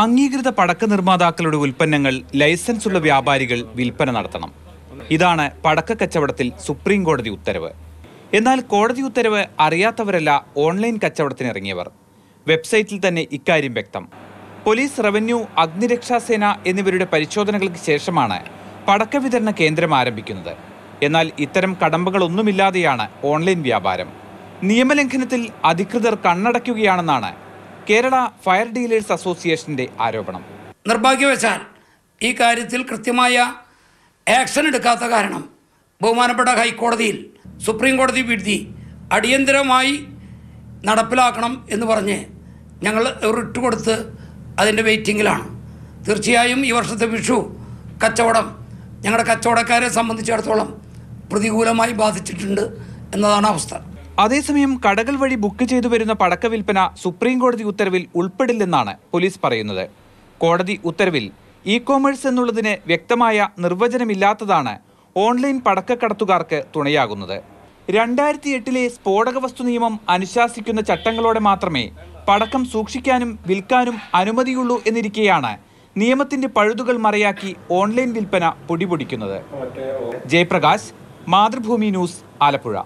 അംഗീകൃത പടക്ക നിർമ്മാതാക്കളുടെ ഉൽപ്പന്നങ്ങൾ ലൈസൻസ് ഉള്ള വ്യാപാരികൾ വിൽപ്പന നടത്തണം ഇതാണ് പടക്ക കച്ചവടത്തിൽ സുപ്രീം കോടതി ഉത്തരവ് എന്നാൽ കോടതി ഉത്തരവ് അറിയാത്തവരല്ല ഓൺലൈൻ കച്ചവടത്തിന് ഇറങ്ങിയവർ വെബ്സൈറ്റിൽ തന്നെ ഇക്കാര്യം വ്യക്തം പോലീസ് റവന്യൂ അഗ്നിരക്ഷാസേന എന്നിവരുടെ പരിശോധനകൾക്ക് ശേഷമാണ് പടക്ക വിതരണ കേന്ദ്രം ആരംഭിക്കുന്നത് എന്നാൽ ഇത്തരം കടമ്പകളൊന്നുമില്ലാതെയാണ് ഓൺലൈൻ വ്യാപാരം നിയമലംഘനത്തിൽ അധികൃതർ കണ്ണടയ്ക്കുകയാണെന്നാണ് കേരള ഫയർ ഡീലേഴ്സ് അസോസിയേഷന്റെ ആരോപണം നിർഭാഗ്യവശാൽ ഈ കാര്യത്തിൽ കൃത്യമായ ആക്ഷൻ എടുക്കാത്ത കാരണം ബഹുമാനപ്പെട്ട ഹൈക്കോടതിയിൽ സുപ്രീം കോടതി വിധി അടിയന്തരമായി നടപ്പിലാക്കണം എന്ന് പറഞ്ഞ് ഞങ്ങൾ റിട്ട് കൊടുത്ത് അതിൻ്റെ വെയിറ്റിങ്ങിലാണ് തീർച്ചയായും ഈ വർഷത്തെ വിഷു കച്ചവടം ഞങ്ങളുടെ കച്ചവടക്കാരെ സംബന്ധിച്ചിടത്തോളം പ്രതികൂലമായി ബാധിച്ചിട്ടുണ്ട് എന്നതാണ് അവസ്ഥ അതേസമയം കടകൾ വഴി ബുക്ക് ചെയ്തു വരുന്ന പടക്ക വിൽപ്പന സുപ്രീം കോടതി ഉത്തരവിൽ ഉൾപ്പെടില്ലെന്നാണ് പോലീസ് പറയുന്നത് കോടതി ഉത്തരവിൽ ഇ കോമേഴ്സ് എന്നുള്ളതിന് വ്യക്തമായ നിർവചനമില്ലാത്തതാണ് ഓൺലൈൻ പടക്കക്കടത്തുകാർക്ക് തുണയാകുന്നത് രണ്ടായിരത്തി എട്ടിലെ സ്ഫോടക വസ്തു നിയമം അനുശാസിക്കുന്ന ചട്ടങ്ങളോടെ മാത്രമേ പടക്കം സൂക്ഷിക്കാനും വിൽക്കാനും അനുമതിയുള്ളൂ എന്നിരിക്കെയാണ് നിയമത്തിന്റെ പഴുതുകൾ മറയാക്കി ഓൺലൈൻ വിൽപ്പന പൊടിപൊടിക്കുന്നത് ജയപ്രകാശ് മാതൃഭൂമി ന്യൂസ് ആലപ്പുഴ